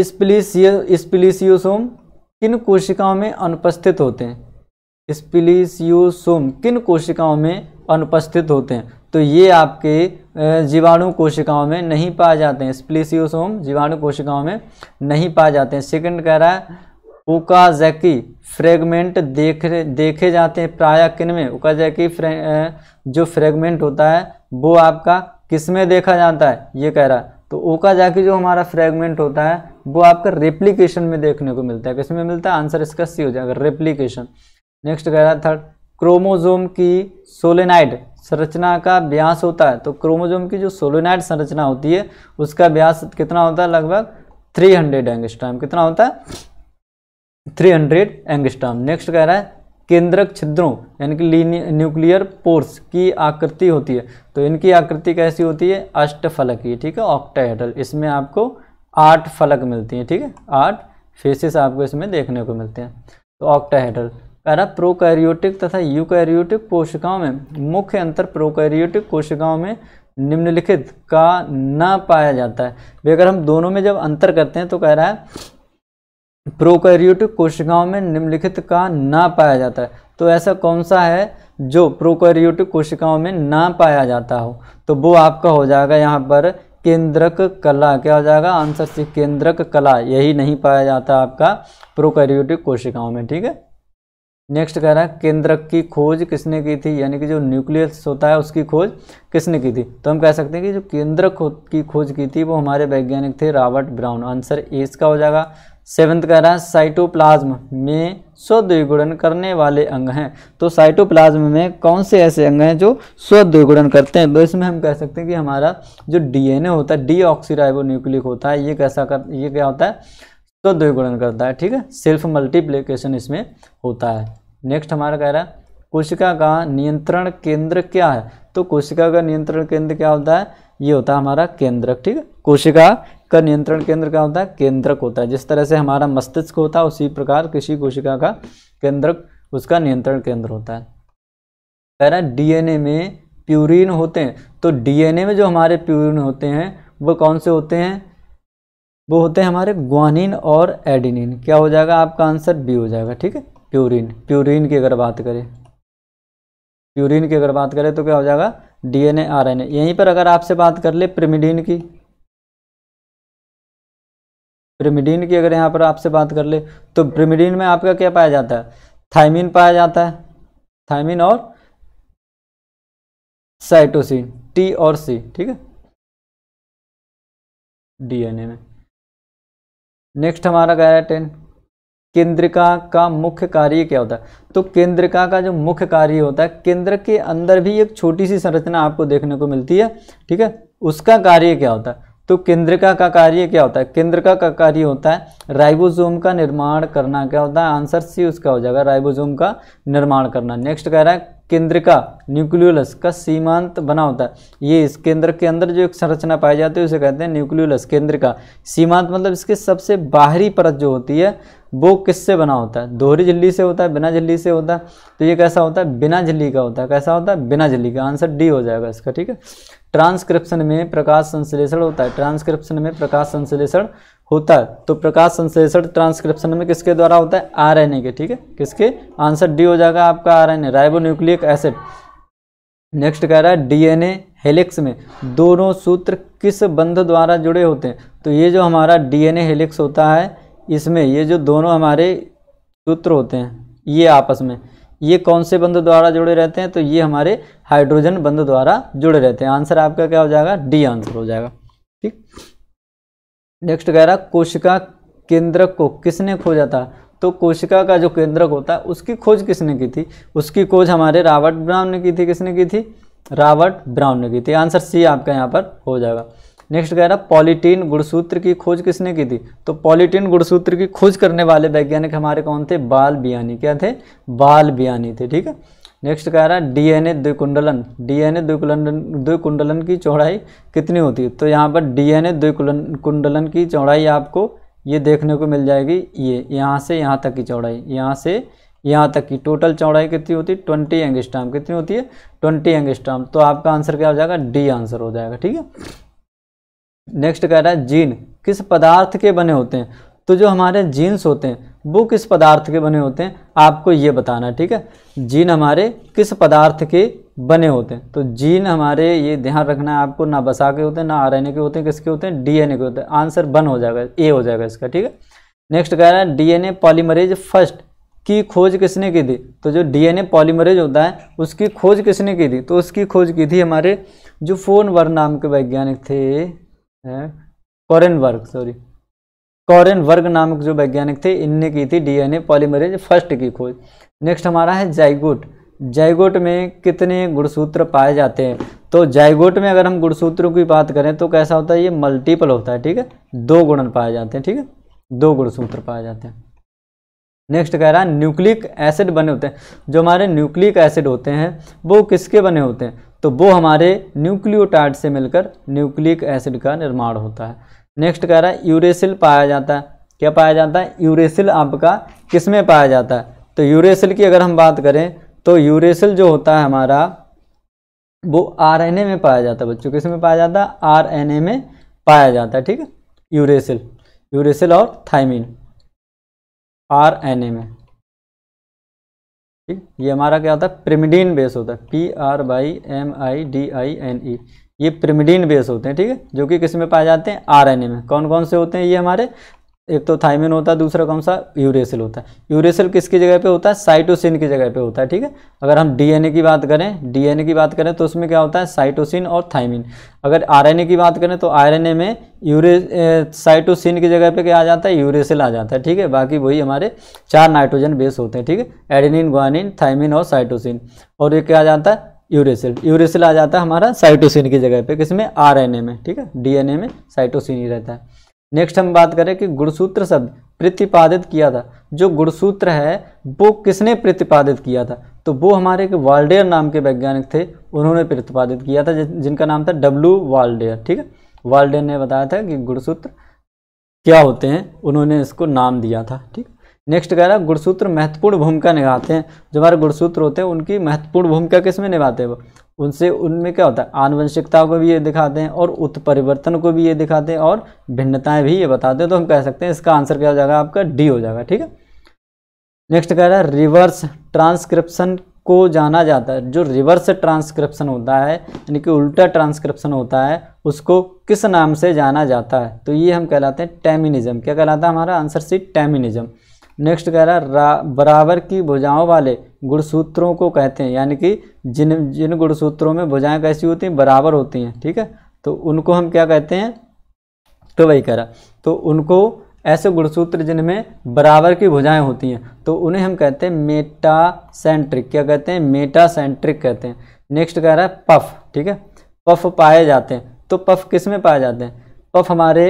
स्प्लीसियोसोम किन कोशिकाओं में अनुपस्थित होते हैं स्प्लीसियोसोम किन कोशिकाओं में अनुपस्थित होते हैं तो ये आपके जीवाणु कोशिकाओं में नहीं पाए जाते हैं स्प्लीसियोसोम जीवाणु कोशिकाओं में नहीं पाए जाते हैं सेकंड कह रहा है ओकाजैकी फ्रेगमेंट देख देखे जाते हैं प्राय किन में फ्रे जो फ्रेगमेंट होता है वो आपका किस में देखा जाता है ये कह रहा है तो ओकाजैकी जो हमारा फ्रेगमेंट होता है वो आपका रेप्लीकेशन में देखने को मिलता है किसमें मिलता है आंसर इसका सी हो जाएगा रेप्लीकेशन नेक्स्ट कह रहा थर्ड क्रोमोजोम की सोलेनाइड संरचना का व्यास होता है तो क्रोमोजोम की जो सोलेनाइड संरचना होती है उसका व्यास कितना होता है लगभग थ्री हंड्रेड एंगस्टाम कितना होता है थ्री हंड्रेड एंगस्टाम नेक्स्ट कह रहा है केंद्रक छिद्रों यानी कि न्यूक्लियर पोर्स की आकृति होती है तो इनकी आकृति कैसी होती है अष्टफलकीय ठीक है ऑक्टाहेड्रल इसमें आपको आठ फलक मिलती हैं ठीक है आठ फेसेस आपको इसमें देखने को मिलते हैं तो ऑक्टाहेड्रल पैरा प्रोकैरियोटिक तथा यूकैरियोटिक कोशिकाओं में मुख्य अंतर प्रोकैरियोटिक कोशिकाओं में निम्नलिखित का ना पाया जाता है अगर हम दोनों में जब अंतर करते हैं तो कह रहा है प्रोकैरियोटिक कोशिकाओं में निम्नलिखित का ना पाया जाता है तो ऐसा कौन सा है जो प्रोकैरियोटिक कोशिकाओं में ना पाया जाता हो तो वो आपका हो जाएगा यहाँ पर केंद्रक कला क्या हो जाएगा आंसर सी केंद्रक कला यही नहीं पाया जाता आपका प्रोकैरियोटिक कोशिकाओं में ठीक है नेक्स्ट कह रहा है केंद्रक की खोज किसने की थी यानी कि जो न्यूक्लियस होता है उसकी खोज किसने की थी तो हम कह सकते हैं कि जो केंद्रक की खोज की थी वो हमारे वैज्ञानिक थे रॉबर्ट ब्राउन आंसर ए इसका हो जाएगा सेवंथ कह रहा है साइटोप्लाज्म में स्वद्विगुणन करने वाले अंग हैं तो साइटोप्लाज्म में कौन से ऐसे अंग हैं जो स्वद्विगुणन करते हैं तो इसमें हम कह सकते हैं कि हमारा जो डीएनए होता है ऑक्सीराइबो न्यूक्लिक होता है ये कैसा कर ये क्या होता है स्वद्विगुणन करता है ठीक है सेल्फ मल्टीप्लीकेशन इसमें होता है नेक्स्ट हमारा कह रहा है कोशिका का नियंत्रण केंद्र क्या है तो कोशिका का नियंत्रण केंद्र क्या होता है ये होता है हमारा केंद्रक ठीक है कोशिका का नियंत्रण केंद्र क्या होता है केंद्रक होता है जिस तरह से हमारा मस्तिष्क होता है उसी प्रकार किसी कोशिका का केंद्रक उसका नियंत्रण केंद्र होता है कह रहा है डीएनए में प्यूरिन होते हैं तो डीएनए में जो हमारे प्यूरिन होते हैं वो कौन से होते हैं वो होते हैं हमारे ग्वानिन और एडिनिन क्या हो जाएगा आपका आंसर बी हो जाएगा ठीक है प्यूरिन प्यूरिन की अगर बात करें प्यूरिन की अगर बात करें तो क्या हो जाएगा डीएनए आरएनए यहीं पर अगर आपसे बात कर ले प्रिमिडिन की प्रिमिडीन की अगर यहाँ पर आपसे बात कर ले तो प्रिमिडीन में आपका क्या पाया जाता है थाइमिन पाया जाता है थाइमिन और साइटोसिन टी और सी ठीक है डीएनए में नेक्स्ट हमारा कह रहा है टेन केंद्रिका का मुख्य कार्य क्या होता है तो केंद्रिका का जो मुख्य कार्य होता है केंद्र के अंदर भी एक छोटी सी संरचना आपको देखने को मिलती है ठीक है उसका कार्य क्या होता है तो केंद्रिका का कार्य क्या होता है केंद्रिका का कार्य होता है राइबोसोम का निर्माण करना क्या होता है आंसर सी उसका हो जाएगा राइबोसोम का निर्माण करना नेक्स्ट कह रहा है केंद्रिका न्यूक्लियोलस का सीमांत बना होता है ये इस केंद्र के अंदर जो एक संरचना पाई जाती है उसे कहते हैं न्यूक्लियोलस केंद्रिका सीमांत मतलब इसके सबसे बाहरी परत जो होती है वो किससे बना होता है दोहरी झिल्ली से होता है बिना झिल्ली से होता है तो ये कैसा होता है बिना झिल्ली का होता है कैसा होता है बिना झिल्ली का आंसर डी हो जाएगा इसका ठीक है ट्रांसक्रिप्शन में प्रकाश संश्लेषण होता है ट्रांसक्रिप्शन में प्रकाश संश्लेषण होता है तो प्रकाश संश्लेषण ट्रांसक्रिप्शन में किसके द्वारा होता है ए के ठीक है किसके आंसर डी हो जाएगा आपका R ribo ribonucleic acid next कह रहा है डीएनए हेलिक्स में दोनों सूत्र किस बंध द्वारा जुड़े होते हैं तो ये जो हमारा डीएनए हेलिक्स होता है इसमें ये जो दोनों हमारे सूत्र होते हैं ये आपस में ये कौन से बंध द्वारा जुड़े रहते हैं तो ये हमारे हाइड्रोजन बंध द्वारा जुड़े रहते हैं आंसर आपका क्या हो जाएगा डी आंसर हो जाएगा ठीक नेक्स्ट कह रहा कोशिका केंद्रक को किसने खोजा था तो कोशिका का जो केंद्रक होता है उसकी खोज किसने की थी उसकी खोज हमारे रावर्ट ब्राउन ने की थी किसने की थी रावर्ट ब्राउन ने की थी आंसर सी आपका यहाँ पर हो जाएगा नेक्स्ट कह रहा पॉलीटीन गुणसूत्र की खोज किसने की थी तो पॉलीटीन गुणसूत्र की खोज करने वाले वैज्ञानिक हमारे कौन थे बाल बियानी क्या थे बाल बियानी थे ठीक है नेक्स्ट कह रहा है डीएनए द्विकुंडलन डीएनए द्विकुंडलन द्विकुंडलन की चौड़ाई कितनी होती है तो यहाँ पर डीएनए द्विकुलन कुंडलन की चौड़ाई आपको ये देखने को मिल जाएगी ये यहाँ से यहाँ तक की चौड़ाई यहाँ से यहाँ तक की टोटल चौड़ाई कितनी होती है ट्वेंटी एंगस्टाम कितनी होती है ट्वेंटी एंगस्टाम तो आपका आंसर क्या हो जाएगा डी आंसर हो जाएगा ठीक है नेक्स्ट कह रहा है जीन किस पदार्थ के बने होते हैं तो जो हमारे जीन्स होते हैं वो किस पदार्थ के बने होते हैं आपको ये बताना ठीक है जीन हमारे किस पदार्थ के बने होते हैं तो जीन हमारे ये ध्यान रखना है आपको ना बसा के होते हैं ना आर के होते हैं किसके होते हैं डीएनए के होते हैं आंसर बन हो जाएगा ए हो जाएगा इसका ठीक है नेक्स्ट कह रहा है डीएनए पॉलीमरेज फर्स्ट की खोज किसने की थी तो जो डीएनए पॉलीमरेज होता है उसकी खोज किसने की थी तो उसकी खोज की थी हमारे जो फोन वर नाम के वैज्ञानिक थे कॉरेन वर्ग सॉरी कॉरेन वर्ग नामक जो वैज्ञानिक थे इनने की थी डीएनए पॉलीमरेज फर्स्ट की खोज नेक्स्ट हमारा है जाइगोट जाइगोट में कितने गुणसूत्र पाए जाते हैं तो जाइगोट में अगर हम गुणसूत्रों की बात करें तो कैसा होता है ये मल्टीपल होता है ठीक है दो गुणन पाए जाते हैं ठीक है दो गुणसूत्र पाए जाते हैं नेक्स्ट कह रहा है न्यूक्लिक एसिड बने होते हैं जो हमारे न्यूक्लिक एसिड होते हैं वो किसके बने होते हैं तो वो हमारे न्यूक्लियोटाइड से मिलकर न्यूक्लिक एसिड का निर्माण होता है नेक्स्ट कह रहा है यूरेसिल पाया जाता है क्या पाया जाता है यूरेसिल आपका किस में पाया जाता है तो यूरेसिल की अगर हम बात करें तो यूरेसिल जो होता है हमारा वो आरएनए में पाया जाता है बच्चों किस में पाया जाता है आरएनए में पाया जाता है ठीक है यूरेसिल यूरेसिल और थाइमिन आर में ठीक ये हमारा क्या होता है प्रिमिडीन बेस होता है P R Y M I D I N E ये प्रिमिडीन बेस होते हैं ठीक है जो कि किस में पाए जाते हैं आरएनए में कौन कौन से होते हैं ये हमारे एक तो थाइमिन होता है दूसरा कौन सा यूरेसिल होता है यूरेसिल किसकी जगह पे होता है साइटोसिन की जगह पे होता है ठीक है अगर हम डीएनए की बात करें डीएनए की बात करें तो उसमें क्या होता है साइटोसिन और थाइमिन अगर आरएनए की बात करें तो आरएनए में यूरे साइटोसिन की जगह पे क्या आ जाता है यूरेसिल आ जाता है ठीक है बाकी वही हमारे चार नाइट्रोजन बेस होते हैं ठीक है एडिनिन ग्वानिन थाइमिन और साइटोसिन और ये क्या आ जाता है यूरेसिल यूरेसिल आ जाता है हमारा साइटोसिन की जगह पे किसमें आरएनए में ठीक है डीएनए में साइटोसिन ही रहता है नेक्स्ट हम बात करें कि गुणसूत्र शब्द प्रतिपादित किया था जो गुणसूत्र है वो किसने प्रतिपादित किया था तो वो हमारे एक वाल्डेयर नाम के वैज्ञानिक थे उन्होंने प्रतिपादित किया था जिनका नाम था डब्ल्यू वाल्डेयर ठीक है वाल्डेयर ने बताया था कि गुणसूत्र क्या होते हैं उन्होंने इसको नाम दिया था ठीक नेक्स्ट कह रहा है गुणसूत्र महत्वपूर्ण भूमिका निभाते हैं जो हमारे गुणसूत्र होते हैं उनकी महत्वपूर्ण भूमिका किस में निभाते हैं वो उनसे उनमें क्या होता है आनुवंशिकताओं को भी ये दिखाते हैं और उत्परिवर्तन को भी ये दिखाते हैं और भिन्नताएं भी ये बताते हैं तो हम कह सकते हैं इसका आंसर क्या हो जाएगा आपका डी हो जाएगा ठीक है नेक्स्ट कह रहा है रिवर्स ट्रांसक्रिप्शन को जाना जाता है जो रिवर्स ट्रांसक्रिप्शन होता है यानी कि उल्टा ट्रांसक्रिप्शन होता है उसको किस नाम से जाना जाता है तो ये हम कहलाते हैं टेमिनिज्म क्या कहलाता है हमारा आंसर सी टेमिनिज्म नेक्स्ट कह रहा है बराबर की भुजाओं वाले गुणसूत्रों को कहते हैं यानी कि जिन जिन गुणसूत्रों में भुजाएं कैसी होती हैं बराबर होती हैं ठीक है तो उनको हम क्या कहते हैं तो वही कह रहा तो उनको ऐसे गुणसूत्र जिनमें बराबर की भुजाएं होती हैं तो उन्हें हम कहते हैं मेटासेंट्रिक क्या कहते हैं मेटासेंट्रिक कहते हैं नेक्स्ट कह रहा है पफ ठीक है पफ पाए जाते हैं तो पफ किस में पाए जाते हैं पफ हमारे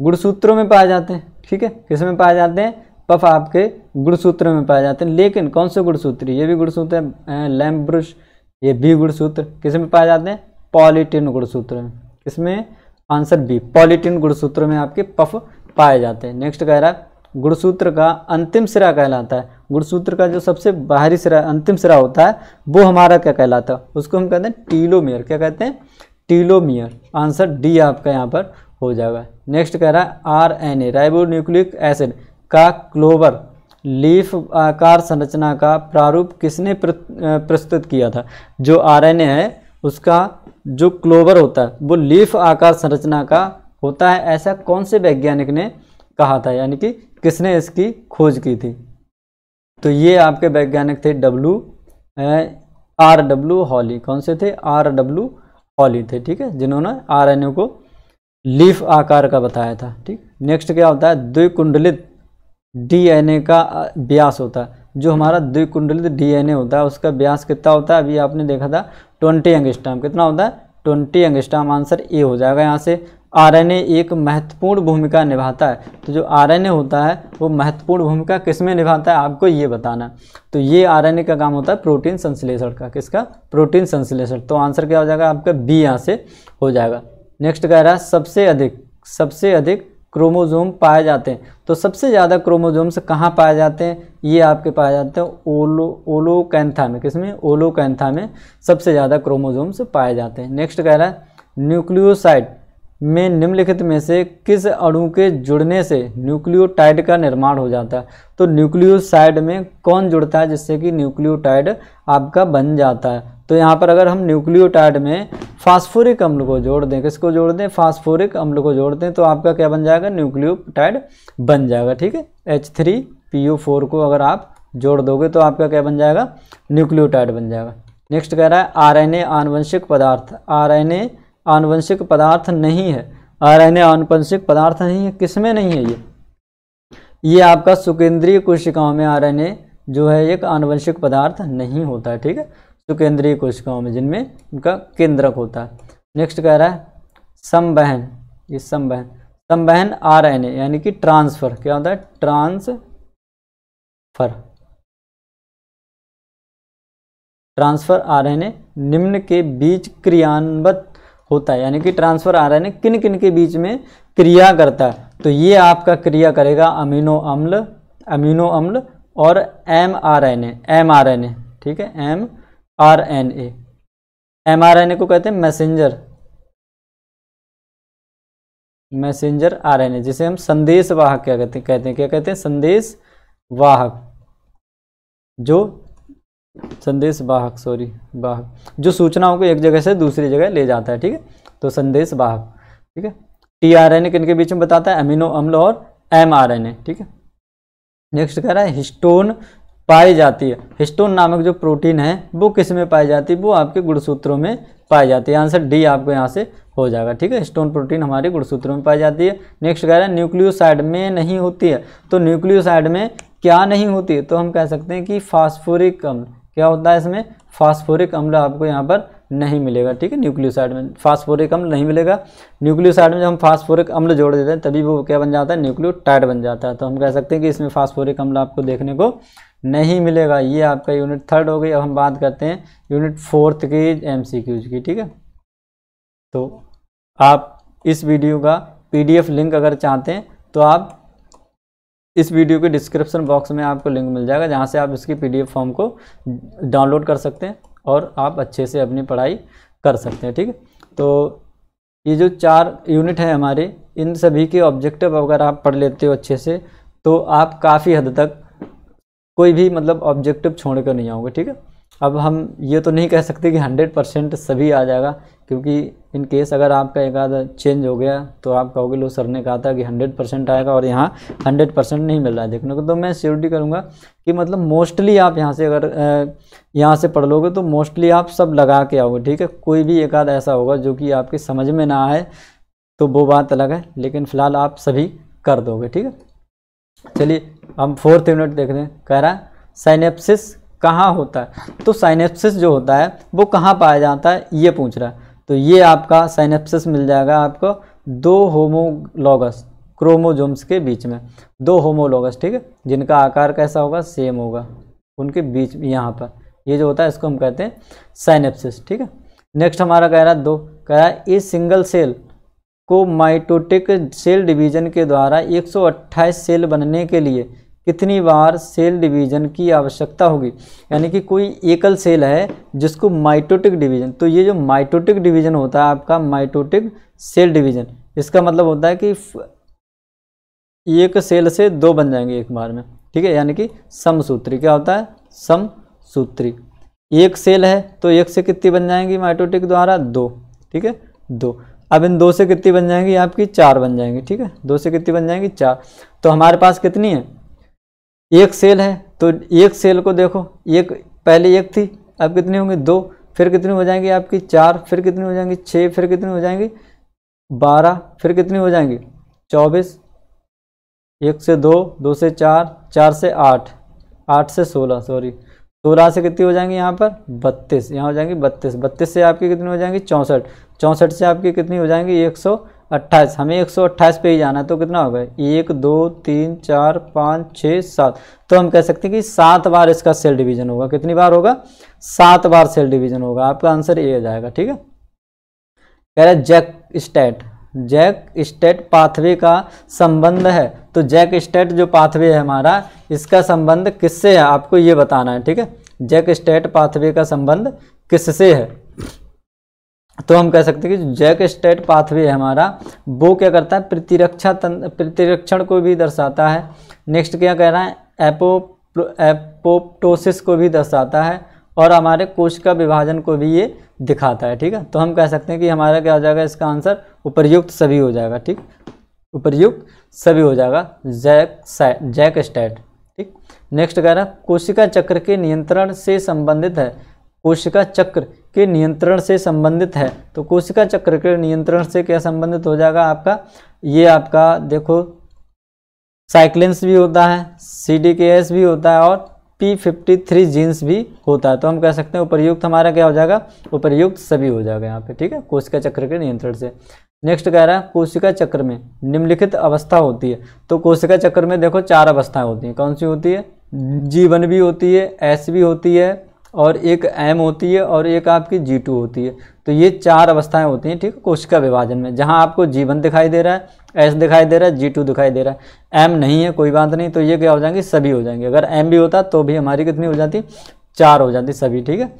गुणसूत्रों में पाए जाते हैं ठीक है किस में पाए जाते हैं पफ आपके गुणसूत्र में पाए जाते हैं लेकिन कौन से गुणसूत्र ये भी गुणसूत्र है लैम्ब्रुश ये भी गुणसूत्र किस में पाए जाते हैं पॉलीटिन गुणसूत्र में इसमें आंसर बी पॉलीटिन गुणसूत्र में आपके पफ पाए जाते हैं नेक्स्ट कह रहा है गुणसूत्र का अंतिम सिरा कहलाता है गुणसूत्र का जो सबसे बाहरी सिरा अंतिम सिरा होता है वो हमारा क्या कहलाता है उसको हम कहते हैं टीलोमियर क्या कहते हैं टीलोमियर आंसर डी आपका यहाँ पर हो जाएगा नेक्स्ट कह रहा है R N A ribonucleic acid का क्लोवर लीफ आकार संरचना का प्रारूप किसने प्रस्तुत किया था जो आरएनए है उसका जो क्लोवर होता है वो लीफ आकार संरचना का होता है ऐसा कौन से वैज्ञानिक ने कहा था यानी कि किसने इसकी खोज की थी तो ये आपके वैज्ञानिक थे डब्लू आर डब्लू हॉली कौन से थे आर डब्लू हॉली थे ठीक है जिन्होंने आर को लीफ आकार का बताया था ठीक नेक्स्ट क्या होता है द्विकुंडलित डीएनए का व्यास होता है जो हमारा द्विकुंडलित डीएनए होता है उसका व्यास कितना होता है अभी आपने देखा था ट्वेंटी एंगस्टाम कितना होता है ट्वेंटी एंगस्टाम आंसर ए हो जाएगा यहाँ से आरएनए एक महत्वपूर्ण भूमिका निभाता है तो जो आरएनए होता है वो महत्वपूर्ण भूमिका किस में निभाता है आपको ये बताना तो ये आरएनए का काम होता है प्रोटीन संश्लेषण का किसका प्रोटीन संश्लेषण तो आंसर क्या हो जाएगा आपका बी यहाँ से हो जाएगा नेक्स्ट कह रहा है सबसे अधिक सबसे अधिक क्रोमोजोम पाए जाते हैं तो सबसे ज़्यादा क्रोमोजोम्स कहाँ पाए जाते हैं ये आपके पाए जाते हैं ओलो ओलो कैंथा में किसमें ओलो कैंथा में सबसे ज़्यादा क्रोमोजोम्स पाए जाते हैं नेक्स्ट कह रहा है न्यूक्लियोसाइड में निम्नलिखित में से किस अणु के जुड़ने से न्यूक्लियोटाइड का निर्माण हो जाता है तो न्यूक्लियोसाइड में कौन जुड़ता है जिससे कि न्यूक्लियोटाइड आपका बन जाता है तो यहाँ पर अगर हम न्यूक्लियोटाइड में फास्फोरिक अम्ल को जोड़ दें किसको जोड़ दें फास्फोरिक अम्ल को जोड़ दें तो आपका क्या बन जाएगा न्यूक्लियोटाइड बन जाएगा ठीक है H three P U four को अगर आप जोड़ दोगे तो आपका क्या बन जाएगा न्यूक्लियोटाइड बन जाएगा नेक्स्ट कह रहा है आरएनए आनुवंशिक पदार्थ आरएनए आनुवंशिक पदार्थ नहीं है आरएनए आनुवंशिक पदार्थ नहीं है किसमें नहीं है ये ये आपका सुकेंद्रीय कोशिकाओं में आरएनए जो है एक आनुवंशिक पदार्थ नहीं होता है ठीक है केंद्रीय कोशिकाओं में जिनमें उनका केंद्रक होता है नेक्स्ट कह रहा है संबहन ये संबहन संबहन आर एन ए यानी कि ट्रांसफर क्या होता है transfer transfer R N A निम्न के बीच क्रियान्वत होता है यानी कि ट्रांसफर आर एन ए किन किन के बीच में क्रिया करता है तो ये आपका क्रिया करेगा अमीनो अम्ल अमीनो अम्ल और M R N A M R N A ठीक है M R N A M R N A को कहते हैं messenger messenger R N A जिसे हम संदेश वाहक क्या कहते हैं कहते हैं क्या कहते हैं संदेश वाहक जो संदेश वाहक सॉरी वाहक जो सूचनाओं को एक जगह से दूसरी जगह ले जाता है ठीक है तो संदेश वाहक ठीक है टी आर एन ए किन के बीच में बताता है अमीनो अम्ल और एम आर एन ए ठीक है नेक्स्ट कह रहा है हिस्टोन पाई जाती है हिस्टोन नामक जो प्रोटीन है वो किस में पाई जाती है वो आपके गुणसूत्रों में पाई जाती है आंसर डी आपको यहाँ से हो जाएगा ठीक है हिस्टोन प्रोटीन हमारे गुणसूत्रों में पाई जाती है नेक्स्ट कह रहे हैं न्यूक्लियोसाइड में नहीं होती है तो न्यूक्लियोसाइड में क्या नहीं होती है तो हम कह सकते हैं कि फास्फोरिक अम्ल क्या होता है इसमें फास्फोरिक अम्ल आपको यहाँ पर नहीं मिलेगा ठीक है न्यूक्लियोसाइड में फास्फोरिक अम्ल नहीं मिलेगा न्यूक्लियोसाइड में जब हम फास्फोरिक अम्ल जोड़ देते हैं तभी वो क्या बन जाता है न्यूक्लियोटाइड बन जाता है तो हम कह सकते हैं कि इसमें फास्फोरिक अम्ल आपको देखने को नहीं मिलेगा ये आपका यूनिट थर्ड हो गई अब हम बात करते हैं यूनिट फोर्थ की एम की ठीक है तो आप इस वीडियो का पी लिंक अगर चाहते हैं तो आप इस वीडियो के डिस्क्रिप्शन बॉक्स में आपको लिंक मिल जाएगा जहाँ से आप इसकी पी फॉर्म को डाउनलोड कर सकते हैं और आप अच्छे से अपनी पढ़ाई कर सकते हैं ठीक तो ये जो चार यूनिट हैं हमारे इन सभी के ऑब्जेक्टिव अगर आप पढ़ लेते हो अच्छे से तो आप काफ़ी हद तक कोई भी मतलब ऑब्जेक्टिव छोड़ कर नहीं आओगे ठीक है अब हम ये तो नहीं कह सकते कि हंड्रेड परसेंट सभी आ जाएगा क्योंकि इन केस अगर आपका एक आधा चेंज हो गया तो आप कहोगे लो सर ने कहा था कि हंड्रेड परसेंट आएगा और यहाँ हंड्रेड परसेंट नहीं मिल रहा है देखने को तो मैं श्योरिटी करूँगा कि मतलब मोस्टली आप यहाँ से अगर यहाँ से पढ़ लोगे तो मोस्टली आप सब लगा के आओगे ठीक है कोई भी एक आध ऐसा होगा जो कि आपके समझ में ना आए तो वो बात अलग है लेकिन फ़िलहाल आप सभी कर दोगे ठीक है चलिए हम फोर्थ यूनिट देख रहे हैं कह रहा है साइनेप्सिस कहाँ होता है तो साइनेप्सिस जो होता है वो कहाँ पाया जाता है ये पूछ रहा है तो ये आपका साइनेप्सिस मिल जाएगा आपको दो होमोलॉगस क्रोमोजोम्स के बीच में दो होमोलॉगस ठीक है जिनका आकार कैसा होगा सेम होगा उनके बीच यहाँ पर ये जो होता है इसको हम कहते हैं साइनेप्सिस ठीक है नेक्स्ट हमारा कह रहा है दो कह रहा है ए सिंगल सेल को माइटोटिक सेल डिवीजन के द्वारा 128 सेल बनने के लिए कितनी बार सेल डिवीजन की आवश्यकता होगी यानी कि कोई एकल सेल है जिसको माइटोटिक डिवीजन तो ये जो माइटोटिक डिवीजन होता है आपका माइटोटिक सेल डिवीजन इसका मतलब होता है कि एक सेल से दो बन जाएंगे एक बार में ठीक है यानी कि समसूत्री क्या होता है समसूत्री एक सेल है तो एक से कितनी बन जाएंगी माइटोटिक द्वारा दो ठीक है दो अब इन दो से कितनी बन जाएंगी आपकी चार बन जाएंगी ठीक है दो से कितनी बन जाएंगी चार तो हमारे पास कितनी है एक सेल है तो एक सेल को देखो एक पहले एक थी अब कितनी होंगी दो फिर कितनी हो जाएंगी आपकी चार फिर कितनी हो जाएंगी छः फिर कितनी हो जाएंगी बारह फिर कितनी हो जाएंगी चौबीस एक से दो दो से चार चार से आठ आठ से सोलह सॉरी सोलह से कितनी हो जाएंगी यहाँ पर बत्तीस यहाँ हो जाएंगी बत्तीस बत्तीस से आपकी कितनी हो जाएंगी चौंसठ चौंसठ से आपकी कितनी हो जाएंगी एक सौ अट्ठाईस हमें एक सौ अट्ठाईस पे ही जाना है तो कितना होगा एक दो तीन चार पाँच छः सात तो हम कह सकते हैं कि सात बार इसका सेल डिवीजन होगा कितनी बार होगा सात बार सेल डिवीजन होगा आपका आंसर ए आ जाएगा ठीक है कह रहे JAK STAT JAK STAT pathway का संबंध है तो जैक स्टेट जो पाथवे है हमारा इसका संबंध किससे है आपको ये बताना है ठीक है जैक स्टेट पाथवे का संबंध किससे है तो हम कह सकते हैं कि जैक स्टेट पाथवे है हमारा वो क्या करता है प्रतिरक्षा तंत्र प्रतिरक्षण को भी दर्शाता है नेक्स्ट क्या कह रहा है एपो एपोप्टोसिस को भी दर्शाता है और हमारे कोशिका विभाजन को भी ये दिखाता है ठीक है तो हम कह सकते हैं कि हमारा क्या हो जाएगा इसका आंसर उपरयुक्त सभी हो जाएगा ठीक उपरयुक्त सभी हो जाएगा जैक जैक स्टैट ठीक नेक्स्ट कह रहा है कोशिका चक्र के नियंत्रण से संबंधित है कोशिका चक्र के नियंत्रण से संबंधित है तो कोशिका चक्र के नियंत्रण से क्या संबंधित हो जाएगा आपका ये आपका देखो साइक्लिन्स भी होता है सी भी होता है और पी फिफ्टी थ्री जीन्स भी होता है तो हम कह सकते हैं उपरयुक्त हमारा क्या हो जाएगा उपरयुक्त सभी हो जाएगा यहाँ पे ठीक है कोशिका चक्र के नियंत्रण से नेक्स्ट कह रहा है कोशिका चक्र में निम्नलिखित अवस्था होती है तो कोशिका चक्र में देखो चार अवस्थाएं होती हैं कौन सी होती है जीवन भी होती है एस भी होती है और एक एम होती है और एक आपकी जी टू होती है तो ये चार अवस्थाएं होती हैं ठीक है कोशिका विभाजन में जहाँ आपको जीवन दिखाई दे रहा है एस दिखाई दे रहा है जी टू दिखाई दे रहा है एम नहीं है कोई बात नहीं तो ये क्या हो जाएंगे सभी हो जाएंगे अगर एम भी होता तो भी हमारी कितनी हो जाती चार हो जाती सभी ठीक है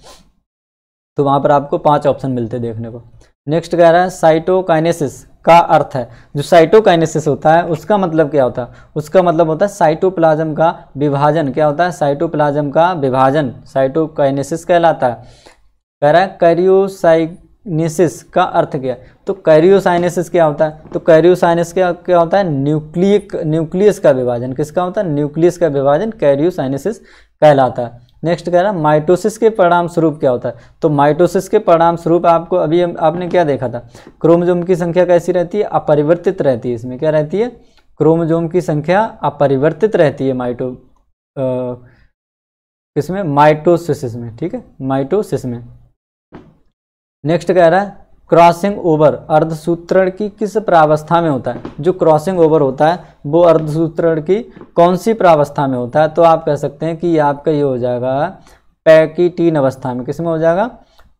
तो वहाँ पर आपको पाँच ऑप्शन मिलते देखने को नेक्स्ट कह रहा है साइटोकाइनेसिस का अर्थ है जो साइटोकाइनेसिस होता है उसका मतलब क्या होता है उसका मतलब होता है साइटोप्लाज्म का विभाजन क्या होता है साइटोप्लाज्म का विभाजन साइटोकाइनेसिस कहलाता है कह रहा है करियोसाइक निसिस का अर्थ क्या है तो कैरियोसाइनेसिस क्या होता है तो कैरियोसाइनेस क्या क्या होता है न्यूक्लियक न्यूक्लियस का विभाजन किसका होता है न्यूक्लियस का विभाजन कैरियोसाइनेसिस कहलाता है नेक्स्ट कह रहा है माइटोसिस के परिणाम स्वरूप क्या होता है तो माइटोसिस के परिणाम स्वरूप आपको अभी आपने क्या देखा था क्रोमोजोम की संख्या कैसी रहती है अपरिवर्तित रहती है इसमें क्या रहती है क्रोमोजोम की संख्या अपरिवर्तित रहती है माइटो किसमें माइटोसिस में ठीक है माइटोसिस में नेक्स्ट कह रहा है क्रॉसिंग ओवर अर्धसूत्रण की किस प्रावस्था में होता है जो क्रॉसिंग ओवर होता है वो अर्धसूत्रण की कौन सी प्रावस्था में होता है तो आप कह सकते हैं कि आपका ये हो जाएगा पैकीटीन अवस्था में किस में हो जाएगा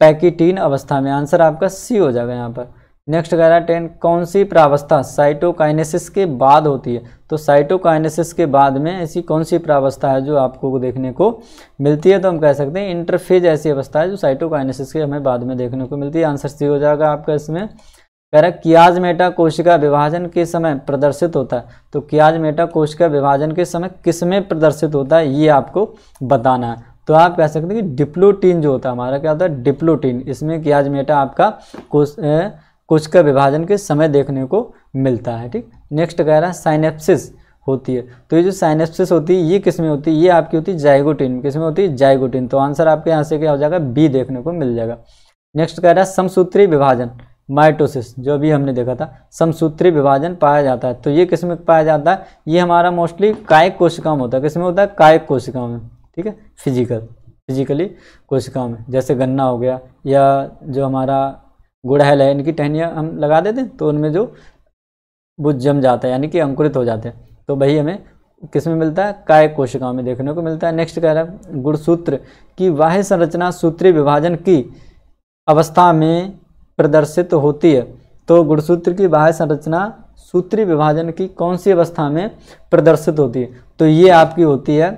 पैकीटीन अवस्था में आंसर आपका सी हो जाएगा यहाँ पर नेक्स्ट कह रहा है टेन कौन सी प्रावस्था साइटोकाइनेसिस के बाद होती है तो साइटोकाइनेसिस के बाद में ऐसी कौन सी प्रावस्था है जो आपको देखने को मिलती है तो हम कह सकते हैं इंटरफेज ऐसी अवस्था है जो साइटोकाइनेसिस के हमें बाद में देखने को मिलती है आंसर सी हो जाएगा आपका इसमें कह रहा है कियाज मेटा कोशिका विभाजन के समय प्रदर्शित होता है तो कियाज मेटा कोशिका विभाजन के समय किस में प्रदर्शित होता है ये आपको बताना है तो आप कह सकते हैं कि डिप्लोटीन जो होता है हमारा क्या होता है डिप्लोटीन इसमें कियाज मेटा आपका कोश कुछ का विभाजन के समय देखने को मिलता है ठीक नेक्स्ट कह रहा है साइनेप्सिस होती है तो ये जो साइनेप्सिस होती है ये किस में होती है ये आपकी होती है जाइगोटिन किस में होती है जाइगोटिन तो आंसर आपके यहाँ से क्या हो जाएगा बी देखने को मिल जाएगा नेक्स्ट कह रहा है समसूत्री विभाजन माइटोसिस जो अभी हमने देखा था समसूत्री विभाजन पाया जाता है तो ये किस में पाया जाता है ये हमारा मोस्टली कायक कोशिकाओं में होता है किस में होता है कायक कोशिकाओं में ठीक है फिजिकल फिजिकली कोशिकाओं में जैसे गन्ना हो गया या जो हमारा गुड़हल है इनकी टहनियाँ हम लगा देते हैं तो उनमें जो बुझ जम जाता है यानी कि अंकुरित हो जाते हैं तो वही हमें किस में मिलता है काय कोशिकाओं में देखने को मिलता है नेक्स्ट कह रहा है गुणसूत्र की बाह्य संरचना सूत्री विभाजन की अवस्था में प्रदर्शित होती है तो गुणसूत्र की बाह्य संरचना सूत्री विभाजन की कौन सी अवस्था में प्रदर्शित होती है तो ये आपकी होती है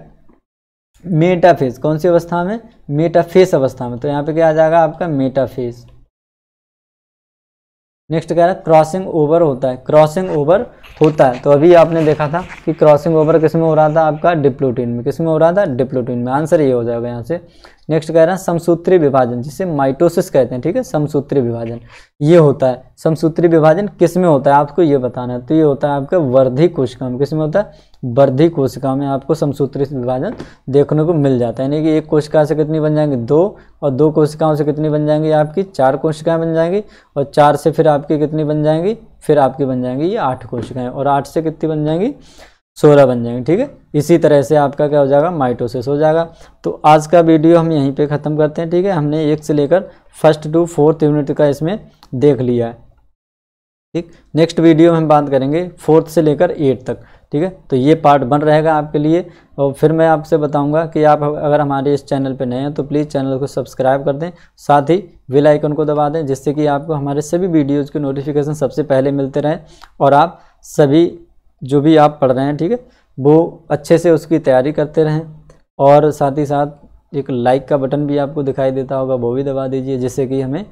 मेटाफेज कौन सी अवस्था में मेटाफेस अवस्था में तो यहाँ पे क्या आ जाएगा आपका मेटाफेस नेक्स्ट कह रहा है क्रॉसिंग ओवर होता है क्रॉसिंग ओवर होता है तो अभी आपने देखा था कि क्रॉसिंग ओवर किस में हो रहा था आपका डिप्लोटीन में किस में हो रहा था डिप्लोटीन में आंसर ये हो जाएगा यहाँ से नेक्स्ट कह रहा है समसूत्री विभाजन जिसे माइटोसिस कहते हैं ठीक है समसूत्री विभाजन ये होता है समसूत्री विभाजन किस में होता है आपको ये बताना है तो ये होता है आपका वर्धी कोशिका में किस में होता है वर्धी कोशिका में आपको समसूत्री विभाजन देखने को मिल जाता है यानी कि एक कोशिका से कितनी बन जाएंगी दो और दो कोशिकाओं से कितनी बन जाएंगी आपकी चार कोशिकाएं बन जाएंगी और चार से फिर आपकी कितनी बन जाएंगी फिर आपकी बन जाएंगी ये आठ कोशिकाएं और आठ से कितनी बन जाएंगी सोलह बन जाएंगे ठीक है इसी तरह से आपका क्या हो जाएगा माइटोसिस हो जाएगा तो आज का वीडियो हम यहीं पे ख़त्म करते हैं ठीक है हमने एक से लेकर फर्स्ट टू फोर्थ यूनिट का इसमें देख लिया है ठीक नेक्स्ट वीडियो में हम बात करेंगे फोर्थ से लेकर एट तक ठीक है तो ये पार्ट बन रहेगा आपके लिए और फिर मैं आपसे बताऊंगा कि आप अगर हमारे इस चैनल पर नए हैं तो प्लीज़ चैनल को सब्सक्राइब कर दें साथ ही बेल आइकन को दबा दें जिससे कि आपको हमारे सभी वीडियोज़ के नोटिफिकेशन सबसे पहले मिलते रहें और आप सभी जो भी आप पढ़ रहे हैं ठीक है वो अच्छे से उसकी तैयारी करते रहें और साथ ही साथ एक लाइक का बटन भी आपको दिखाई देता होगा वो भी दबा दीजिए जिससे कि हमें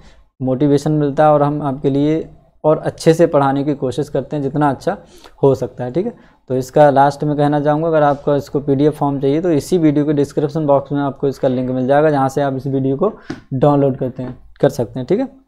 मोटिवेशन मिलता है और हम आपके लिए और अच्छे से पढ़ाने की कोशिश करते हैं जितना अच्छा हो सकता है ठीक है तो इसका लास्ट में कहना चाहूँगा अगर आपको इसको पीडीएफ फॉर्म चाहिए तो इसी वीडियो के डिस्क्रिप्शन बॉक्स में आपको इसका लिंक मिल जाएगा जहाँ से आप इस वीडियो को डाउनलोड करते हैं कर सकते हैं ठीक है